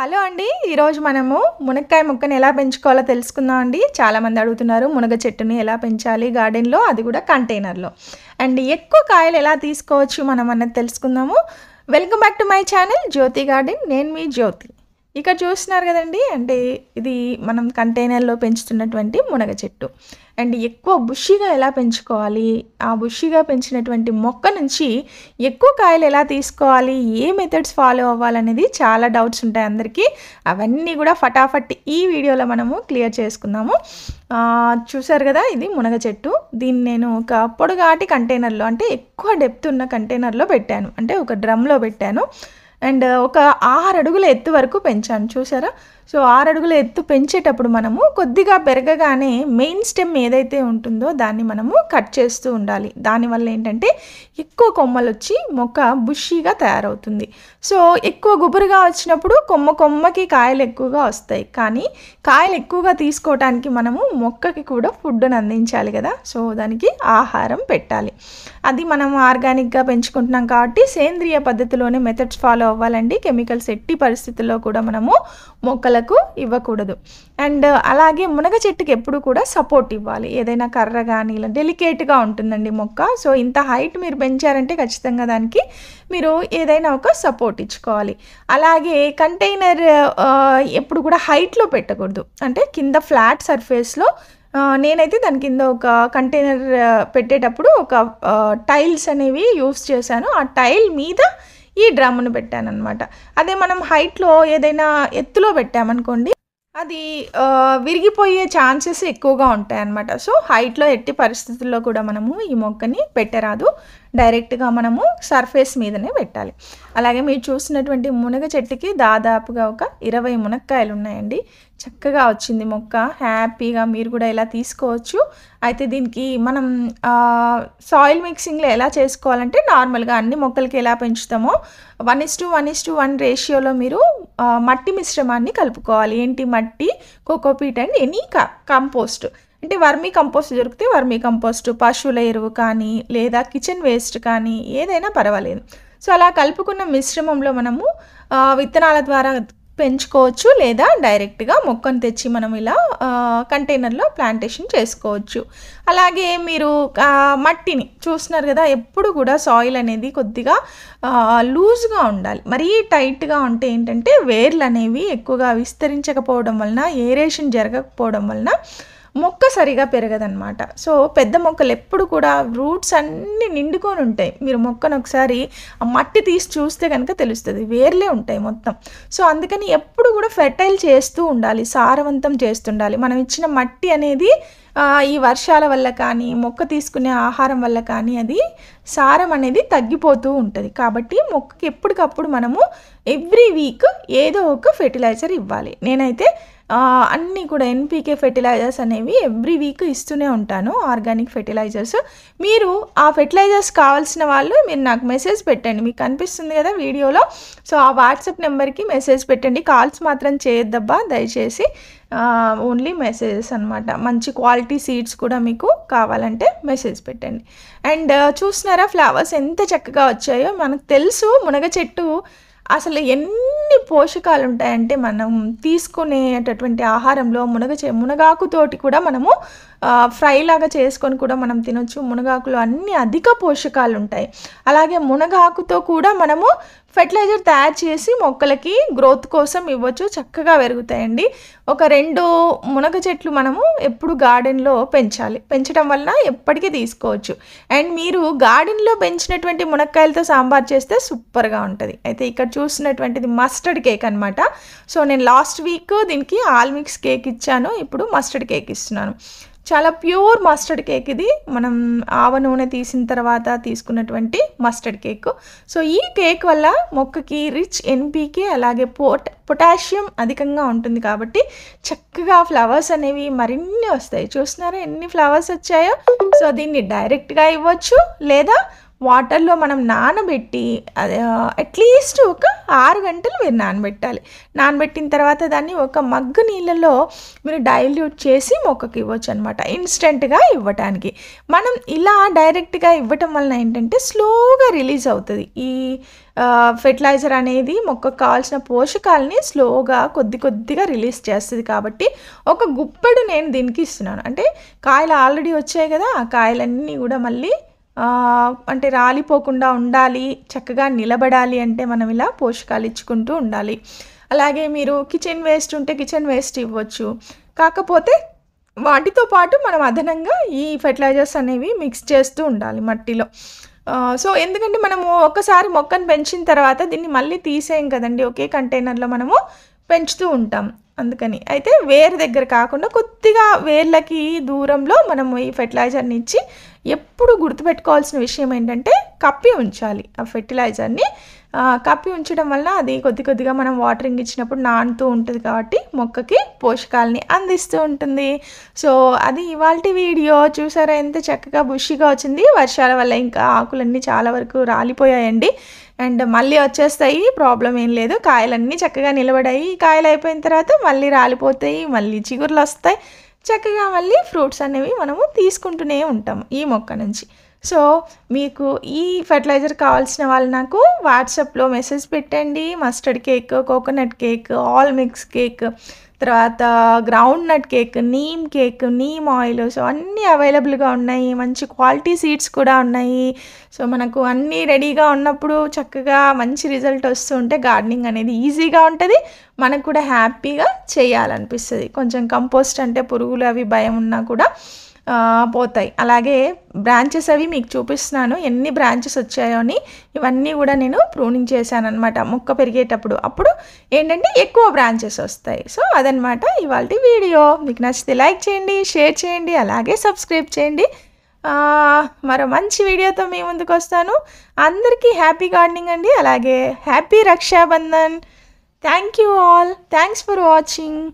hello అండి ఈరోజు మనము మునక్కాయ ముక్కను ఎలా పెంచుకోవాలో తెలుసుకుందాం అండి చాలామంది అడుగుతున్నారు మునగ చెట్టుని ఎలా పెంచాలి గార్డెన్లో అది కూడా కంటైనర్లో అండ్ ఎక్కువ కాయలు ఎలా తీసుకోవచ్చు మనం అన్నది తెలుసుకుందాము welcome back to my channel Jyothi garden నేను మీ జ్యోతి ఇక్కడ చూస్తున్నారు కదండి అంటే ఇది మనం కంటైనర్లో పెంచుతున్నటువంటి మునగ చెట్టు అండ్ ఎక్కువ బుషిగా ఎలా పెంచుకోవాలి ఆ బుషిగా పెంచినటువంటి మొక్క నుంచి ఎక్కువ కాయలు ఎలా తీసుకోవాలి ఏ మెథడ్స్ ఫాలో అవ్వాలనేది చాలా డౌట్స్ ఉంటాయి అందరికీ అవన్నీ కూడా ఫటాఫట్ ఈ వీడియోలో మనము క్లియర్ చేసుకుందాము చూసారు కదా ఇది మునగ చెట్టు దీన్ని నేను ఒక పొడుగాటి కంటైనర్లో అంటే ఎక్కువ డెప్త్ ఉన్న కంటైనర్లో పెట్టాను అంటే ఒక డ్రమ్లో పెట్టాను అండ్ ఒక ఆరు అడుగుల ఎత్తు వరకు పెంచాను చూసారా సో ఆరడుగుల ఎత్తు పెంచేటప్పుడు మనము కొద్దిగా పెరగగానే మెయిన్ స్టెమ్ ఏదైతే ఉంటుందో దాన్ని మనము కట్ చేస్తూ ఉండాలి దానివల్ల ఏంటంటే ఎక్కువ కొమ్మలు వచ్చి మొక్క బుషీగా తయారవుతుంది సో ఎక్కువ గుబురుగా వచ్చినప్పుడు కొమ్మ కొమ్మకి కాయలు ఎక్కువగా వస్తాయి కానీ కాయలు ఎక్కువగా తీసుకోవటానికి మనము మొక్కకి కూడా ఫుడ్ని అందించాలి కదా సో దానికి ఆహారం పెట్టాలి అది మనం ఆర్గానిక్గా పెంచుకుంటున్నాం కాబట్టి సేంద్రియ పద్ధతిలోనే మెథడ్స్ ఫాలో అవ్వాలండి కెమికల్స్ ఎట్టి పరిస్థితుల్లో కూడా మనము మొక్కల మొక్కలకు ఇవ్వకూడదు అండ్ అలాగే మునగ చెట్టుకి ఎప్పుడు కూడా సపోర్ట్ ఇవ్వాలి ఏదైనా కర్ర కానీ ఇలా డెలికేట్గా ఉంటుందండి మొక్క సో ఇంత హైట్ మీరు పెంచారంటే ఖచ్చితంగా దానికి మీరు ఏదైనా ఒక సపోర్ట్ ఇచ్చుకోవాలి అలాగే కంటైనర్ ఎప్పుడు కూడా హైట్లో పెట్టకూడదు అంటే కింద ఫ్లాట్ సర్ఫేస్లో నేనైతే దాని కింద ఒక కంటైనర్ పెట్టేటప్పుడు ఒక టైల్స్ అనేవి యూస్ చేశాను ఆ టైల్ మీద ఈ డ్రమ్ను పెట్టానమాట అదే మనం హైట్లో ఏదైనా ఎత్తులో పెట్టామనుకోండి అది విరిగిపోయే ఛాన్సెస్ ఎక్కువగా ఉంటాయన్నమాట సో హైట్లో ఎట్టి పరిస్థితుల్లో కూడా మనము ఈ మొక్కని పెట్టరాదు డైరెక్ట్గా మనము సర్ఫేస్ మీదనే పెట్టాలి అలాగే మీరు చూసినటువంటి మునగ చెట్టుకి దాదాపుగా ఒక ఇరవై మునక్కాయలు ఉన్నాయండి చక్కగా వచ్చింది మొక్క హ్యాపీగా మీరు కూడా ఇలా తీసుకోవచ్చు అయితే దీనికి మనం సాయిల్ మిక్సింగ్లో ఎలా చేసుకోవాలంటే నార్మల్గా అన్ని మొక్కలకి ఎలా పెంచుతామో one is to one is to one రేషియోలో మీరు మట్టి మిశ్రమాన్ని కలుపుకోవాలి ఏంటి మట్టి కోకోపీట్ అండ్ ఎనీ కంపోస్ట్ అంటే వర్మీ కంపోస్ట్ దొరికితే వర్మీ కంపోస్ట్ పశువుల ఎరువు కానీ లేదా కిచెన్ వేస్ట్ కానీ ఏదైనా పర్వాలేదు సో అలా కలుపుకున్న మిశ్రమంలో మనము విత్తనాల ద్వారా పెంచుకోవచ్చు లేదా డైరెక్ట్గా మొక్కను తెచ్చి మనం ఇలా కంటైనర్లో ప్లాంటేషన్ చేసుకోవచ్చు అలాగే మీరు మట్టిని చూస్తున్నారు కదా ఎప్పుడు కూడా సాయిల్ అనేది కొద్దిగా లూజ్గా ఉండాలి మరీ టైట్గా ఉంటే ఏంటంటే వేర్లు అనేవి ఎక్కువగా విస్తరించకపోవడం వలన ఏరేషన్ జరగకపోవడం వలన మొక్క సరిగా పెరగదనమాట సో పెద్ద మొక్కలు ఎప్పుడు కూడా రూట్స్ అన్నీ నిండుకొని ఉంటాయి మీరు మొక్కను ఒకసారి ఆ మట్టి తీసి చూస్తే కనుక తెలుస్తుంది వేర్లే ఉంటాయి మొత్తం సో అందుకని ఎప్పుడు కూడా ఫెర్టైల్ చేస్తూ ఉండాలి సారవంతం చేస్తుండాలి మనం ఇచ్చిన మట్టి అనేది ఈ వర్షాల వల్ల కానీ మొక్క తీసుకునే ఆహారం వల్ల కానీ అది సారం అనేది తగ్గిపోతూ ఉంటుంది కాబట్టి మొక్కకి ఎప్పటికప్పుడు మనము ఎవ్రీ వీక్ ఏదో ఒక ఫెర్టిలైజర్ ఇవ్వాలి నేనైతే అన్నీ కూడా ఎన్పికే ఫెర్టిలైజర్స్ అనేవి ఎవ్రీ వీక్ ఇస్తూనే ఉంటాను ఆర్గానిక్ ఫెర్టిలైజర్స్ మీరు ఆ ఫెర్టిలైజర్స్ కావాల్సిన వాళ్ళు మీరు నాకు మెసేజ్ పెట్టండి మీకు కనిపిస్తుంది కదా వీడియోలో సో ఆ వాట్సాప్ నెంబర్కి మెసేజ్ పెట్టండి కాల్స్ మాత్రం చేయొద్దబ్బా దయచేసి ఓన్లీ మెసేజెస్ అనమాట మంచి క్వాలిటీ సీడ్స్ కూడా మీకు కావాలంటే మెసేజ్ పెట్టండి అండ్ చూస్తున్నారా ఫ్లవర్స్ ఎంత చక్కగా వచ్చాయో మనకు తెలుసు మునగ చెట్టు అసలు ఎన్ని ఎన్ని పోషకాలు ఉంటాయంటే మనం తీసుకునేటటువంటి ఆహారంలో మునగ మునగాకుతోటి కూడా మనము ఫ్రై లాగా చేసుకొని కూడా మనం తినొచ్చు మునగాకులో అన్ని అధిక పోషకాలు ఉంటాయి అలాగే మునగాకుతో కూడా మనము ఫెర్టిలైజర్ తయారు చేసి మొక్కలకి గ్రోత్ కోసం ఇవ్వచ్చు చక్కగా పెరుగుతాయండి ఒక రెండు మునగ చెట్లు మనము ఎప్పుడు గార్డెన్లో పెంచాలి పెంచడం వలన ఎప్పటికీ తీసుకోవచ్చు అండ్ మీరు గార్డెన్లో పెంచినటువంటి మునక్కాయలతో సాంబార్ చేస్తే సూపర్గా ఉంటుంది అయితే ఇక్కడ చూసినటువంటిది మస్టర్డ్ కేక్ అనమాట సో నేను లాస్ట్ వీక్ దీనికి ఆల్మిక్స్ కేక్ ఇచ్చాను ఇప్పుడు మస్టర్డ్ కేక్ ఇస్తున్నాను చాలా ప్యూర్ మస్టర్డ్ కేక్ ఇది మనం ఆవ నూనె తీసిన తర్వాత తీసుకున్నటువంటి మస్టర్డ్ కేక్ సో ఈ కేక్ వల్ల మొక్కకి రిచ్ ఎన్పీకే అలాగే పోట్ పొటాషియం అధికంగా ఉంటుంది కాబట్టి చక్కగా ఫ్లవర్స్ అనేవి మరిన్ని వస్తాయి చూస్తున్నారా ఎన్ని ఫ్లవర్స్ వచ్చాయో సో దీన్ని డైరెక్ట్గా ఇవ్వచ్చు లేదా వాటర్లో మనం నానబెట్టి అట్లీస్ట్ ఒక ఆరు గంటలు మీరు నానబెట్టాలి నానబెట్టిన తర్వాత దాన్ని ఒక మగ్గు నీళ్ళలో మీరు డైల్యూట్ చేసి మొక్కకి ఇవ్వచ్చు అనమాట ఇన్స్టెంట్గా ఇవ్వటానికి మనం ఇలా డైరెక్ట్గా ఇవ్వటం వలన ఏంటంటే స్లోగా రిలీజ్ అవుతుంది ఈ ఫెర్టిలైజర్ అనేది మొక్కకు కావాల్సిన పోషకాలని స్లోగా కొద్ది కొద్దిగా రిలీజ్ చేస్తుంది కాబట్టి ఒక గుప్పెడు నేను దీనికి ఇస్తున్నాను అంటే కాయలు ఆల్రెడీ వచ్చాయి కదా ఆ కాయలన్నీ కూడా మళ్ళీ అంటే రాలిపోకుండా ఉండాలి చక్కగా నిలబడాలి అంటే మనం ఇలా పోషకాలు ఇచ్చుకుంటూ ఉండాలి అలాగే మీరు కిచెన్ వేస్ట్ ఉంటే కిచెన్ వేస్ట్ ఇవ్వచ్చు కాకపోతే వాటితో పాటు మనం అదనంగా ఈ ఫెర్టిలైజర్స్ అనేవి మిక్స్ చేస్తూ ఉండాలి మట్టిలో సో ఎందుకంటే మనము ఒక్కసారి మొక్కను పెంచిన తర్వాత దీన్ని మళ్ళీ తీసేయం కదండి ఒకే కంటైనర్లో మనము పెంచుతూ ఉంటాం అందుకని అయితే వేరు దగ్గర కాకుండా కొద్దిగా వేర్లకి దూరంలో మనం ఈ ఫెర్టిలైజర్ని ఇచ్చి ఎప్పుడు గుర్తుపెట్టుకోవాల్సిన విషయం ఏంటంటే కప్పి ఉంచాలి ఆ ఫెర్టిలైజర్ని కప్పి ఉంచడం వల్ల అది కొద్ది కొద్దిగా మనం వాటరింగ్ ఇచ్చినప్పుడు నానుతూ ఉంటుంది కాబట్టి మొక్కకి పోషకాలని అందిస్తూ ఉంటుంది సో అది ఇవాళ వీడియో చూసారా ఎంత చక్కగా బుషిగా వచ్చింది వర్షాల వల్ల ఇంకా ఆకులన్నీ చాలా వరకు రాలిపోయాయండి అండ్ మళ్ళీ వచ్చేస్తాయి ప్రాబ్లం ఏం లేదు కాయలన్నీ చక్కగా నిలబడాయి కాయలు అయిపోయిన తర్వాత మళ్ళీ రాలిపోతాయి మళ్ళీ చిగురులు వస్తాయి చక్కగా మళ్ళీ ఫ్రూట్స్ అనేవి మనము తీసుకుంటూనే ఉంటాము ఈ మొక్క నుంచి సో మీకు ఈ ఫెర్టిలైజర్ కావాల్సిన వాళ్ళు నాకు వాట్సాప్లో మెసేజ్ పెట్టండి mustard cake coconut cake all mix cake తర్వాత groundnut cake neem cake neem oil so అన్నీ అవైలబుల్గా ఉన్నాయి మంచి క్వాలిటీ సీడ్స్ కూడా ఉన్నాయి సో మనకు అన్నీ రెడీగా ఉన్నప్పుడు చక్కగా మంచి రిజల్ట్ వస్తుంటే గార్డెనింగ్ అనేది ఈజీగా ఉంటుంది మనకు కూడా హ్యాపీగా చేయాలనిపిస్తుంది కొంచెం కంపోస్ట్ అంటే పురుగులు అవి భయం ఉన్నా కూడా పోతాయి అలాగే బ్రాంచెస్ అవి మీకు చూపిస్తున్నాను ఎన్ని బ్రాంచెస్ వచ్చాయో అని ఇవన్నీ కూడా నేను ప్రూనింగ్ చేశాను అనమాట మొక్క పెరిగేటప్పుడు అప్పుడు ఏంటంటే ఎక్కువ బ్రాంచెస్ వస్తాయి సో అదనమాట ఇవాళ వీడియో మీకు నచ్చితే లైక్ చేయండి షేర్ చేయండి అలాగే సబ్స్క్రైబ్ చేయండి మరో మంచి వీడియోతో మీ ముందుకు వస్తాను అందరికీ హ్యాపీ గార్డెనింగ్ అండి అలాగే happy Raksha Bandhan thank you all thanks for watching